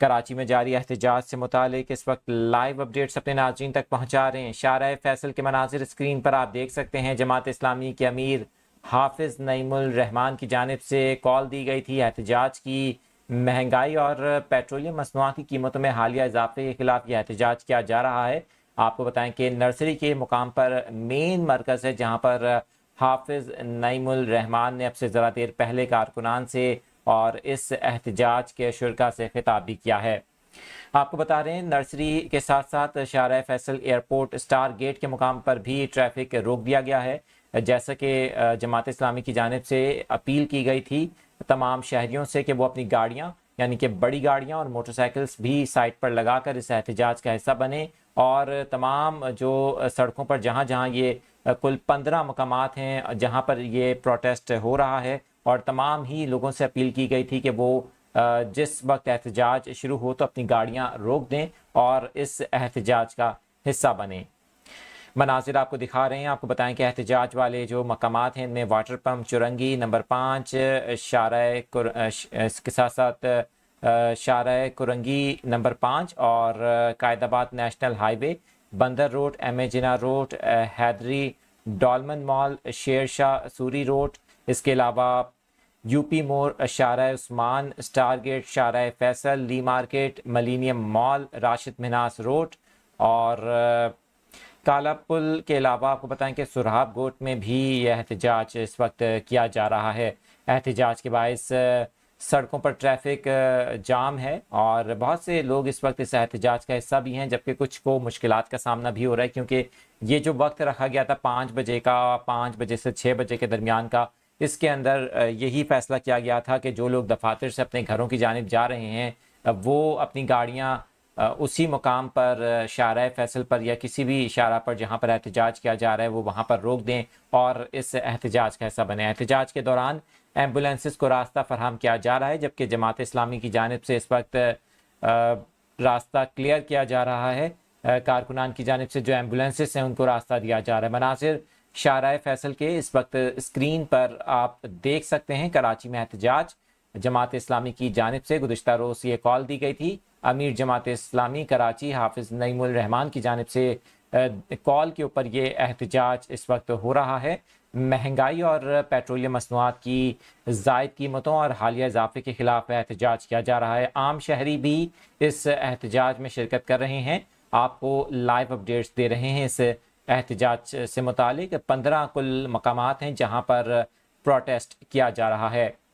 कराची में जारी एहतजाज से मुतक इस वक्त लाइव अपडेट्स अपने नाजरन तक पहुँचा रहे हैं शारा फैसल के मनाजिर स्क्रीन पर आप देख सकते हैं जमात इस्लामी के अमीर हाफिज नईमरहमान की जानब से कॉल दी गई थी एहतजाज की महंगाई और पेट्रोलियम मसनूआत की कीमतों में हालिया इजाफे के खिलाफ यह एहतजाज किया जा रहा है आपको बताएं कि नर्सरी के मुकाम पर मेन मरकज़ है जहाँ पर हाफिज नईमरहमान ने अब से ज़रा देर पहले कारकुनान से और इस एहतजाज के शुरा से खिताब भी किया है आपको बता रहे हैं नर्सरी के साथ साथ शार फैसल एयरपोर्ट स्टार गेट के मुकाम पर भी ट्रैफिक रोक दिया गया है जैसा कि जमात इस्लामी की जानब से अपील की गई थी तमाम शहरीों से कि वो अपनी गाड़ियाँ यानी कि बड़ी गाड़ियाँ और मोटरसाइकिल्स भी साइड पर लगाकर इस एहतजाज का हिस्सा बने और तमाम जो सड़कों पर जहाँ जहाँ ये कुल पंद्रह मकाम हैं जहाँ पर ये प्रोटेस्ट हो रहा है और तमाम ही लोगों से अपील की गई थी कि वो जिस वक्त एहतजाज शुरू हो तो अपनी गाड़ियाँ रोक दें और इस एहतजाज का हिस्सा बने मनाजिर आपको दिखा रहे हैं आपको बताएं कि एहतजाज वाले जो मकाम हैं इनमें वाटर पम्प चुरंगी नंबर पाँच शार इसके साथ साथ शारा कुरंगी नंबर पाँच और Quaidabad national highway Bandar road M Jinnah road Haidery Dolmen mall Sher Shah Suri road इसके अलावा यूपी मोर शारा Usman star gate Shahrah Faisal Lea market millennium mall Rashid Minhas road और काला पुल के अलावा आपको बताएं कि सुरहाब गोट में भी यह एहतजाज इस वक्त किया जा रहा है एहतजाज के बायस सड़कों पर ट्रैफिक जाम है और बहुत से लोग इस वक्त इस एहतजाज का हिस्सा भी हैं जबकि कुछ को मुश्किल का सामना भी हो रहा है क्योंकि ये जो वक्त रखा गया था पाँच बजे का पाँच बजे से छः बजे के दरमियान का इसके अंदर यही फैसला किया गया था कि जो लोग दफातर से अपने घरों की जानब जा रहे हैं वो अपनी गाड़ियाँ उसी मुकाम पर शारा फैसल पर या किसी भी इशारा पर जहाँ पर एहतजाज किया जा रहा है वो वहाँ पर रोक दें और इस एहतजाज का हिस्सा बने एहतजाज के दौरान एम्बुलेंसेस को रास्ता फरहम किया जा रहा है जबकि जमात इस्लामी की जानब से इस वक्त रास्ता क्लियर किया जा रहा है कारकुनान की जानब से जो एम्बुलेंसेस हैं उनको रास्ता दिया जा रहा है मनासर शाह फैसल के इस वक्त स्क्रीन पर आप देख सकते हैं कराची में एहतजाज जमात इस्लामी की जानब से गुजशत रोज़ ये कॉल दी गई थी अमीर जमात इस्लामी कराची हाफिज़ नईमान की जानब से कॉल के ऊपर ये एहतजाज इस वक्त हो रहा है महंगाई और पेट्रोलियम मसनूआत की जायद कीमतों और हालिया इजाफे के ख़िलाफ़ एहतजाज किया जा रहा है आम शहरी भी इस एहतजाज में शिरकत कर रहे हैं आपको लाइव अपडेट्स दे रहे हैं इस एहतजाज से मुतल पंद्रह कुल मकाम हैं जहाँ पर प्रोटेस्ट किया जा रहा है